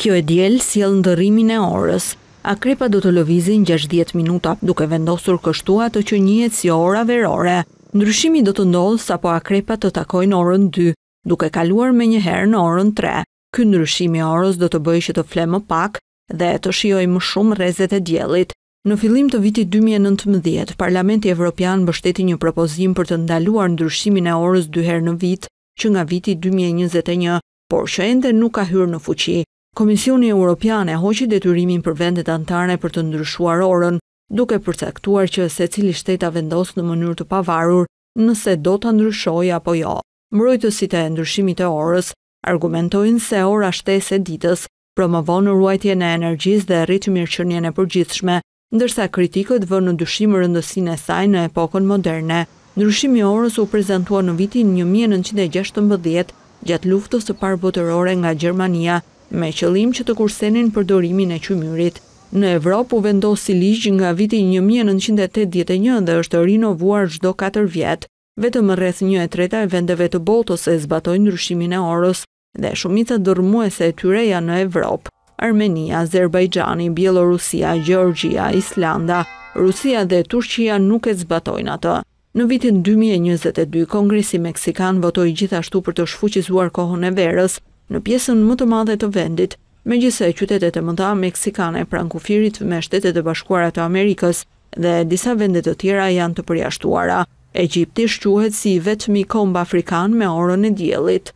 Kjo e djelë si e ndërimin e orës. Akrepa do të lovizin 60 minuta, duke vendosur kështu ato që njët si ora verore. Ndryshimi do të ndodhë sa po akrepa të takojnë orën 2, duke kaluar me njëherë në orën 3. Kjo ndryshimi orës do të bëjë që të flemë pak dhe të shioj më shumë rezet e djelit. Në filim të vitit 2019, Parlamenti Evropian bështeti një propozim për të ndaluar ndryshimin e orës dyherë në vit, që nga vitit 2021, por që ende nuk ka hyrë në fuqi. Komisioni Europian e hoqi detyrimin për vendet antare për të ndryshuar orën, duke përcaktuar që se cili shteta vendos në mënyrë të pavarur nëse do të ndryshoj apo jo. Mbrojtësit e ndryshimit e orës argumentojnë se ora e ditës promovon në ruajtje në energjis dhe rritë mirë qërnje në përgjithshme, ndërsa kritikët vë në dushim rëndësin e saj në epokën moderne. Ndryshimi orës u prezentua në vitin 1916 gjatë luftës të parë botërore nga Gjermania me qëllim që të kursenin përdorimin e qymyrit. Në Evropë u vendosi ligjë nga viti 1981 dhe është rinovuar gjdo 4 vjetë, vetëm rreth një e treta e vendeve të botës e zbatojnë ndryshimin e orës dhe shumica dërmuese e tyre janë në Evropë. Armenia, Azerbajxani, Bielorusia, Gjorgjia, Islanda, Rusia dhe Turqia nuk e zbatojnë atë. Në vitin 2022, Kongresi Meksikan votoj gjithashtu për të shfuqizuar kohën e verës në pjesën më të madhe të vendit, me gjithse qytetet e mëdha meksikane pranë kufirit me shtetet e bashkuarat të Amerikës dhe disa vendet të tjera janë të përjashtuara. Egjipti shquhet si vetëmi komba afrikan me orën e djelit.